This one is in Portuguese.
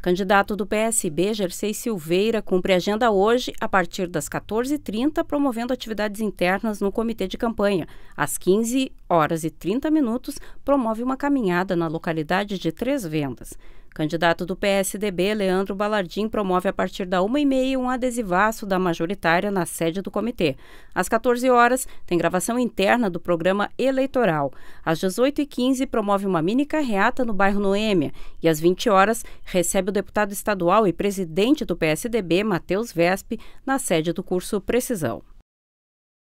Candidato do PSB, Gercei Silveira, cumpre agenda hoje, a partir das 14h30, promovendo atividades internas no comitê de campanha. Às 15 horas e 30 minutos, promove uma caminhada na localidade de Três Vendas. Candidato do PSDB, Leandro Balardim promove a partir da 1h30 um adesivaço da majoritária na sede do comitê. Às 14 horas, tem gravação interna do programa eleitoral. Às 18h15, promove uma mini carreata no bairro Noêmia. E às 20 horas, recebe o deputado estadual e presidente do PSDB, Matheus Vespe, na sede do curso Precisão.